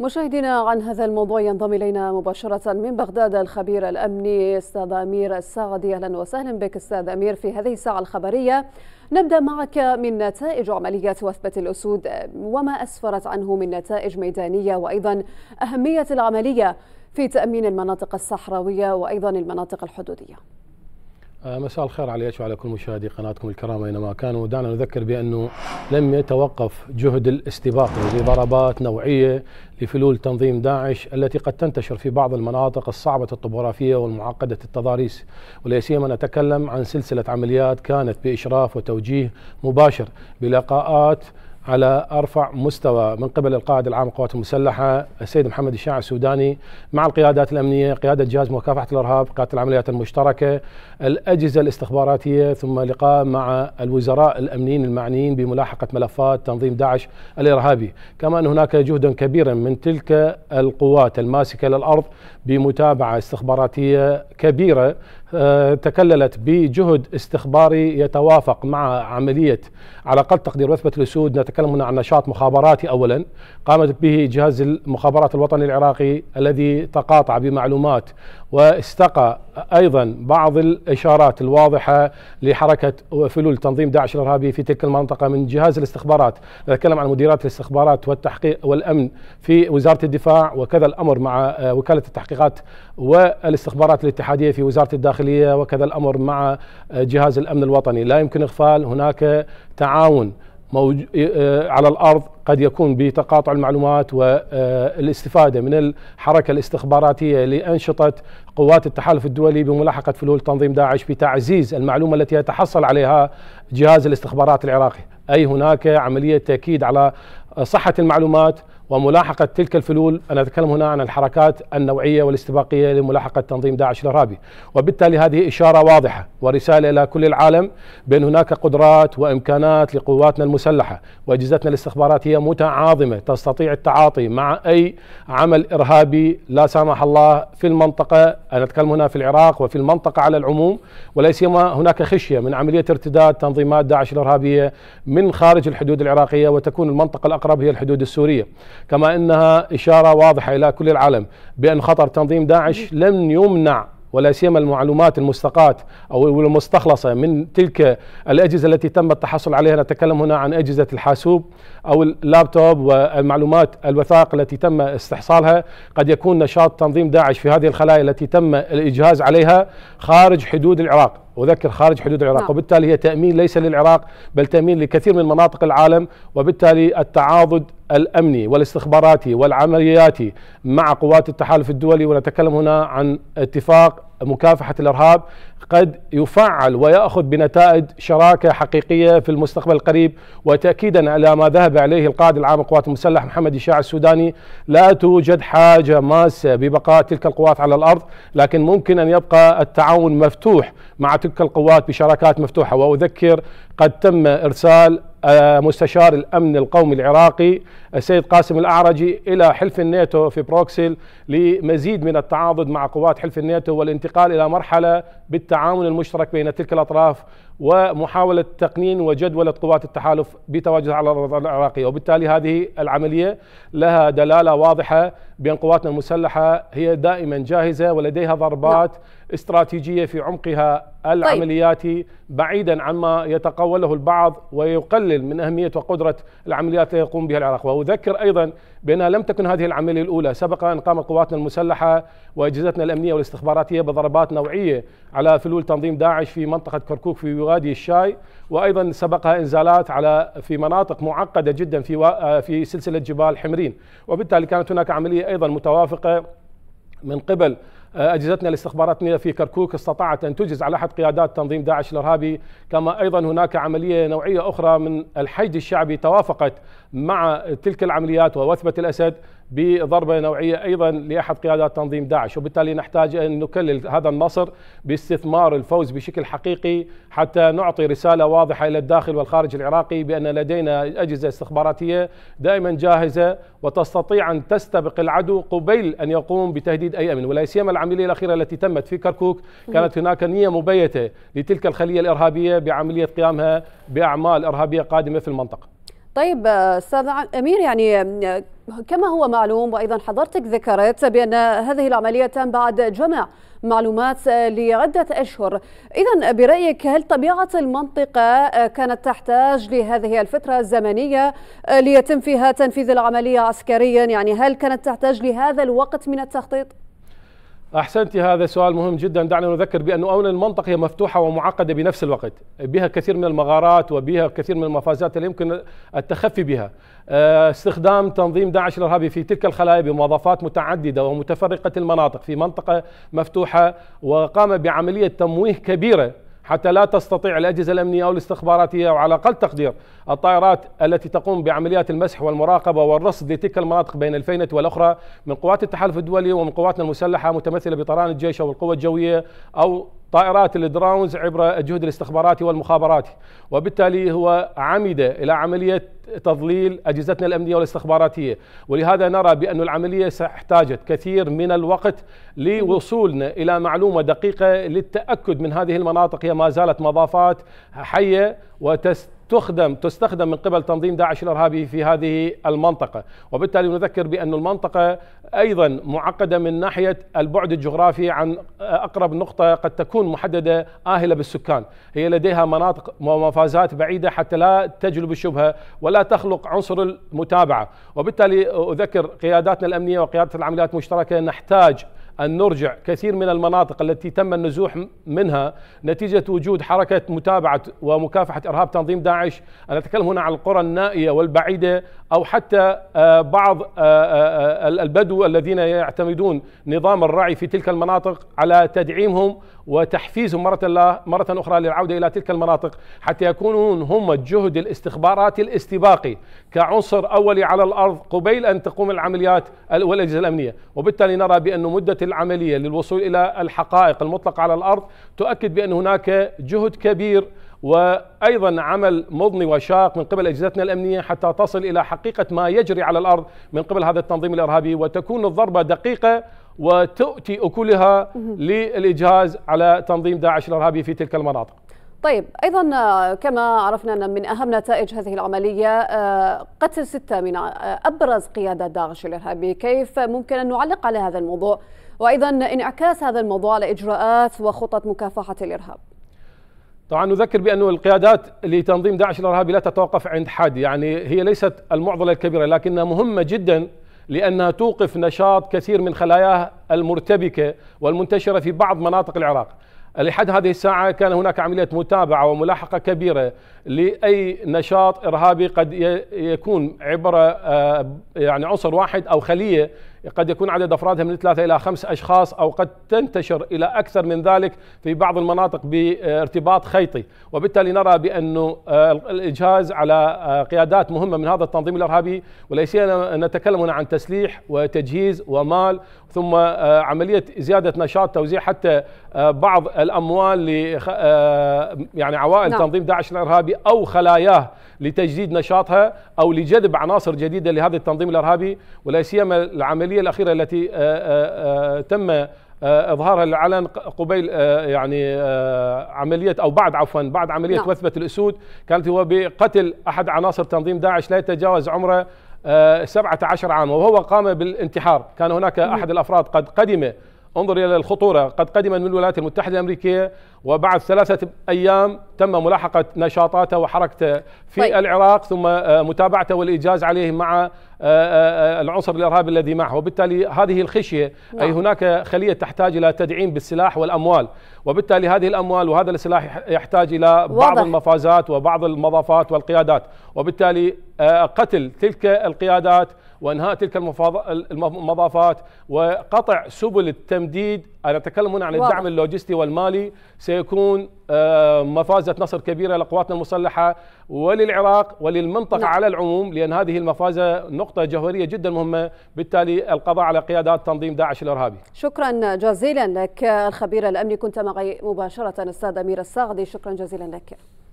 مشاهدينا عن هذا الموضوع ينضم الينا مباشره من بغداد الخبير الامني استاذ امير السعدي اهلا وسهلا بك استاذ امير في هذه الساعه الخبريه نبدا معك من نتائج عمليات وثبه الاسود وما اسفرت عنه من نتائج ميدانيه وايضا اهميه العمليه في تامين المناطق الصحراويه وايضا المناطق الحدوديه. آه، مساء الخير عليك وعلى كل مشاهدي قناتكم الكرام اينما كانوا دعنا نذكر بانه لم يتوقف جهد الاستباق لضربات نوعيه لفلول تنظيم داعش التي قد تنتشر في بعض المناطق الصعبه الطبوغرافيه والمعقده التضاريس ولا سيما نتكلم عن سلسله عمليات كانت باشراف وتوجيه مباشر بلقاءات على ارفع مستوى من قبل القائد العام للقوات المسلحه السيد محمد الشاع السوداني مع القيادات الامنيه، قياده جهاز مكافحه الارهاب، قياده العمليات المشتركه، الاجهزه الاستخباراتيه، ثم لقاء مع الوزراء الامنيين المعنيين بملاحقه ملفات تنظيم داعش الارهابي، كما ان هناك جهدا كبيرا من تلك القوات الماسكه للارض بمتابعه استخباراتيه كبيره آه، تكللت بجهد استخباري يتوافق مع عملية على أقل تقدير وثبة الأسود نتكلم عن نشاط مخابراتي أولا قامت به جهاز المخابرات الوطني العراقي الذي تقاطع بمعلومات واستقى أيضا بعض الإشارات الواضحة لحركة وفلول تنظيم داعش الإرهابي في تلك المنطقة من جهاز الاستخبارات نتكلم عن مديرات الاستخبارات والتحقيق والأمن في وزارة الدفاع وكذا الأمر مع آه، وكالة التحقيقات والاستخبارات الاتحادية في وزارة الداخلية الداخلية وكذا الأمر مع جهاز الأمن الوطني لا يمكن إغفال هناك تعاون موج... آه، على الارض قد يكون بتقاطع المعلومات والاستفاده آه، من الحركه الاستخباراتيه لانشطه قوات التحالف الدولي بملاحقه فلول تنظيم داعش بتعزيز المعلومه التي يتحصل عليها جهاز الاستخبارات العراقي، اي هناك عمليه تاكيد على صحة المعلومات وملاحقة تلك الفلول أنا أتكلم هنا عن الحركات النوعية والاستباقية لملاحقة تنظيم داعش الإرهابي وبالتالي هذه إشارة واضحة ورسالة إلى كل العالم بأن هناك قدرات وإمكانات لقواتنا المسلحة وأجهزتنا الاستخباراتية متعاظمة تستطيع التعاطي مع أي عمل إرهابي لا سمح الله في المنطقة أنا أتكلم هنا في العراق وفي المنطقة على العموم وليس هناك خشية من عملية ارتداد تنظيمات داعش الإرهابية من خارج الحدود العراقية وتكون المنطقة الأقرب الأقرب هي الحدود السورية كما أنها إشارة واضحة إلى كل العالم بأن خطر تنظيم داعش لم يمنع ولا سيما المعلومات المستقاة او المستخلصه من تلك الاجهزه التي تم التحصل عليها نتكلم هنا عن اجهزه الحاسوب أو اللابتوب والمعلومات الوثائق التي تم استحصالها قد يكون نشاط تنظيم داعش في هذه الخلايا التي تم الإجهاز عليها خارج حدود العراق وذكر خارج حدود العراق نعم. وبالتالي هي تأمين ليس للعراق بل تأمين لكثير من مناطق العالم وبالتالي التعاضد الأمني والاستخباراتي والعملياتي مع قوات التحالف الدولي ونتكلم هنا عن اتفاق مكافحة الإرهاب قد يفعل ويأخذ بنتائج شراكة حقيقية في المستقبل القريب وتأكيدا على ما ذهب عليه القائد العام القوات المسلحة محمد الشاع السوداني لا توجد حاجة ماسة ببقاء تلك القوات على الأرض لكن ممكن أن يبقى التعاون مفتوح مع تلك القوات بشراكات مفتوحة وأذكر قد تم إرسال آه، مستشار الأمن القومي العراقي السيد قاسم الأعرجي إلى حلف الناتو في بروكسل لمزيد من التعاضد مع قوات حلف الناتو والانتقال إلى مرحلة بالتعاون المشترك بين تلك الأطراف ومحاولة تقنين وجدولة قوات التحالف بتواجدها على الأرض العراقية وبالتالي هذه العملية لها دلالة واضحة بأن قواتنا المسلحة هي دائما جاهزة ولديها ضربات لا. نعم. استراتيجية في عمقها العملياتي طيب. بعيدا عما يتقوله البعض ويقلل من أهمية وقدرة العمليات التي يقوم بها العراق وأذكر أيضا بأنها لم تكن هذه العملية الأولى سبق أن قامت قواتنا المسلحة وأجهزتنا الأمنية والاستخباراتية بضربات نوعية على فلول تنظيم داعش في منطقة كركوك في وادي الشاي وأيضا سبقها إنزالات على في مناطق معقدة جدا في و... في سلسلة جبال حمرين وبالتالي كانت هناك عملية أيضا متوافقة من قبل أجهزتنا الاستخباراتية في كركوك استطاعت أن تجز على أحد قيادات تنظيم داعش الإرهابي كما أيضا هناك عملية نوعية أخرى من الحشد الشعبي توافقت مع تلك العمليات ووثبة الأسد بضربة نوعية أيضا لأحد قيادات تنظيم داعش وبالتالي نحتاج أن نكلل هذا النصر باستثمار الفوز بشكل حقيقي حتى نعطي رسالة واضحة إلى الداخل والخارج العراقي بأن لدينا أجهزة استخباراتية دائما جاهزة وتستطيع أن تستبق العدو قبيل أن يقوم بتهديد أي أمن ولا سيما العملية الأخيرة التي تمت في كركوك كانت هناك نية مبيتة لتلك الخلية الإرهابية بعملية قيامها بأعمال إرهابية قادمة في المنطقة طيب استاذ امير يعني كما هو معلوم وأيضا حضرتك ذكرت بأن هذه العملية تم بعد جمع معلومات لعدة أشهر إذا برأيك هل طبيعة المنطقة كانت تحتاج لهذه الفترة الزمنية ليتم فيها تنفيذ العملية عسكريا يعني هل كانت تحتاج لهذا الوقت من التخطيط؟ احسنتي هذا سؤال مهم جدا دعنا نذكر بأن اولا المنطقه هي مفتوحه ومعقده بنفس الوقت بها كثير من المغارات وبها كثير من المفازات التي يمكن التخفي بها آه، استخدام تنظيم داعش الارهابي في تلك الخلايا بمواظفات متعدده ومتفرقه المناطق في منطقه مفتوحه وقام بعمليه تمويه كبيره حتى لا تستطيع الأجهزة الأمنية أو الاستخباراتية وعلى أقل تقدير الطائرات التي تقوم بعمليات المسح والمراقبة والرصد لتلك المناطق بين الفينة والأخرى من قوات التحالف الدولي ومن قواتنا المسلحة متمثلة بطيران الجيش أو القوة الجوية أو طائرات الدراونز عبر الجهد الاستخباراتي والمخابراتي وبالتالي هو عمد إلى عملية تضليل أجهزتنا الأمنية والاستخباراتية ولهذا نرى بأن العملية احتاجت كثير من الوقت لوصولنا إلى معلومة دقيقة للتأكد من هذه المناطق هي ما زالت مضافات حية وتستخدم تخدم تستخدم من قبل تنظيم داعش الارهابي في هذه المنطقه، وبالتالي نذكر بان المنطقه ايضا معقده من ناحيه البعد الجغرافي عن اقرب نقطه قد تكون محدده اهله بالسكان، هي لديها مناطق ومفازات بعيده حتى لا تجلب الشبهه ولا ولا تخلق عنصر المتابعة وبالتالي أذكر قياداتنا الأمنية وقيادة العمليات المشتركة نحتاج أن نرجع كثير من المناطق التي تم النزوح منها نتيجة وجود حركة متابعة ومكافحة إرهاب تنظيم داعش أنا أتكلم هنا عن القرى النائية والبعيدة أو حتى آه، بعض آه، آه، البدو الذين يعتمدون نظام الرعي في تلك المناطق على تدعيمهم وتحفيزهم مرة, مرة أخرى للعودة إلى تلك المناطق حتى يكونون هم الجهد الاستخباراتي الاستباقي كعنصر أولي على الأرض قبيل أن تقوم العمليات والأجهزة الأمنية وبالتالي نرى بأن مدة العملية للوصول إلى الحقائق المطلقة على الأرض تؤكد بأن هناك جهد كبير وايضا عمل مضني وشاق من قبل اجهزتنا الامنيه حتى تصل الى حقيقه ما يجري على الارض من قبل هذا التنظيم الارهابي وتكون الضربه دقيقه وتؤتي أكلها للإجهاز على تنظيم داعش الإرهابي في تلك المناطق طيب أيضا آه، كما عرفنا أن من أهم نتائج هذه العملية آه، قتل ستة من آه، أبرز قيادة داعش الإرهابي كيف ممكن أن نعلق على هذا الموضوع وأيضا انعكاس هذا الموضوع على إجراءات وخطط مكافحة الإرهاب طبعا نذكر بأن القيادات لتنظيم داعش الإرهابي لا تتوقف عند حد يعني هي ليست المعضلة الكبيرة لكنها مهمة جدا لأنها توقف نشاط كثير من خلاياه المرتبكة والمنتشرة في بعض مناطق العراق لحد هذه الساعة كان هناك عملية متابعة وملاحقة كبيرة لأي نشاط إرهابي قد يكون عبر آه، يعني عنصر واحد أو خلية قد يكون عدد أفرادها من ثلاثة إلى خمس أشخاص أو قد تنتشر إلى أكثر من ذلك في بعض المناطق بارتباط خيطي وبالتالي نرى بأن آه، الإجهاز على آه، قيادات مهمة من هذا التنظيم الإرهابي وليس نتكلم هنا عن تسليح وتجهيز ومال ثم عملية زيادة نشاط توزيع حتى بعض الاموال ل آه، يعني عوائل نعم. تنظيم داعش الارهابي او خلاياه لتجديد نشاطها او لجذب عناصر جديده لهذا التنظيم الارهابي ولا سيما العمليه الاخيره التي آه، آه، تم اظهارها للعلن قبيل يعني عمليه او بعد عفوا بعد عمليه نعم. وثبه الاسود كانت هو بقتل احد عناصر تنظيم داعش لا يتجاوز عمره 17 عام وهو قام بالانتحار كان هناك احد الافراد قد قدم انظر إلى الخطورة قد قدم من الولايات المتحدة الأمريكية وبعد ثلاثة أيام تم ملاحقة نشاطاته وحركته في طيب. العراق ثم آه، متابعته والإيجاز عليه مع آه، آه، العنصر الإرهابي الذي معه وبالتالي هذه الخشية نعم. أي هناك خلية تحتاج إلى تدعيم بالسلاح والأموال وبالتالي هذه الأموال وهذا السلاح يحتاج إلى بعض واضح. المفازات وبعض المضافات والقيادات وبالتالي قتل تلك القيادات وانهاء تلك المضافات وقطع سبل التمديد انا اتكلم هنا عن الدعم اللوجستي والمالي سيكون آه، مفازه نصر كبيره لقواتنا المسلحه وللعراق وللمنطقه نعم. على العموم لان هذه المفازه نقطه جوهريه جدا مهمه بالتالي القضاء على قيادات تنظيم داعش الارهابي. شكرا جزيلا لك الخبير الامني كنت معي مباشره استاذ امير الصاغدي شكرا جزيلا لك.